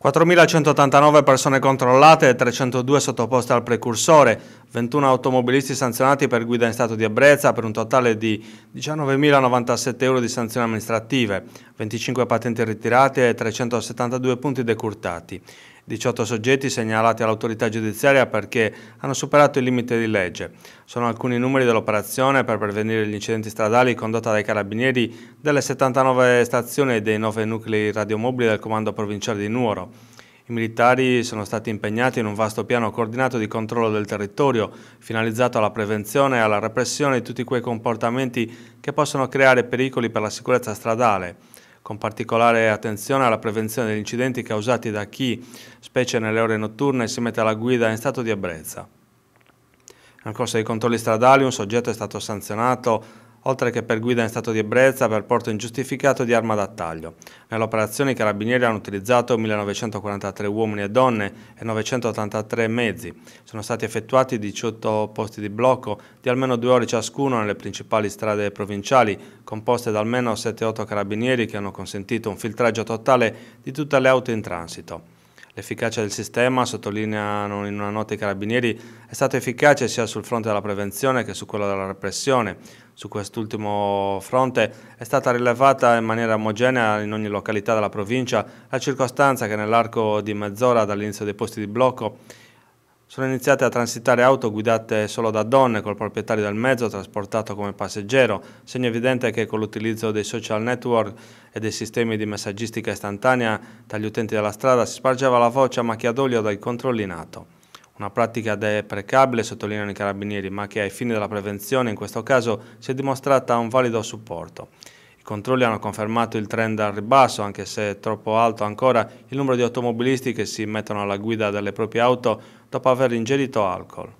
4.189 persone controllate e 302 sottoposte al precursore, 21 automobilisti sanzionati per guida in stato di ebbrezza per un totale di 19.097 euro di sanzioni amministrative, 25 patenti ritirate e 372 punti decurtati. 18 soggetti segnalati all'autorità giudiziaria perché hanno superato il limite di legge. Sono alcuni numeri dell'operazione per prevenire gli incidenti stradali condotta dai carabinieri delle 79 stazioni e dei 9 nuclei radiomobili del Comando Provinciale di Nuoro. I militari sono stati impegnati in un vasto piano coordinato di controllo del territorio, finalizzato alla prevenzione e alla repressione di tutti quei comportamenti che possono creare pericoli per la sicurezza stradale, con particolare attenzione alla prevenzione degli incidenti causati da chi, specie nelle ore notturne, si mette alla guida in stato di ebbrezza. Nel corso dei controlli stradali un soggetto è stato sanzionato oltre che per guida in stato di ebbrezza per porto ingiustificato di arma da taglio. Nell'operazione i carabinieri hanno utilizzato 1943 uomini e donne e 983 mezzi. Sono stati effettuati 18 posti di blocco di almeno due ore ciascuno nelle principali strade provinciali, composte da almeno 7-8 carabinieri che hanno consentito un filtraggio totale di tutte le auto in transito. L'efficacia del sistema, sottolineano in una nota i carabinieri, è stata efficace sia sul fronte della prevenzione che su quello della repressione. Su quest'ultimo fronte è stata rilevata in maniera omogenea in ogni località della provincia la circostanza che nell'arco di mezz'ora dall'inizio dei posti di blocco sono iniziate a transitare auto guidate solo da donne col proprietario del mezzo trasportato come passeggero, segno evidente che con l'utilizzo dei social network e dei sistemi di messaggistica istantanea dagli utenti della strada si spargeva la voce a macchia macchiadoglio dal controllinato. Una pratica deprecabile, sottolineano i carabinieri, ma che ai fini della prevenzione in questo caso si è dimostrata un valido supporto controlli hanno confermato il trend al ribasso, anche se è troppo alto ancora, il numero di automobilisti che si mettono alla guida delle proprie auto dopo aver ingerito alcol.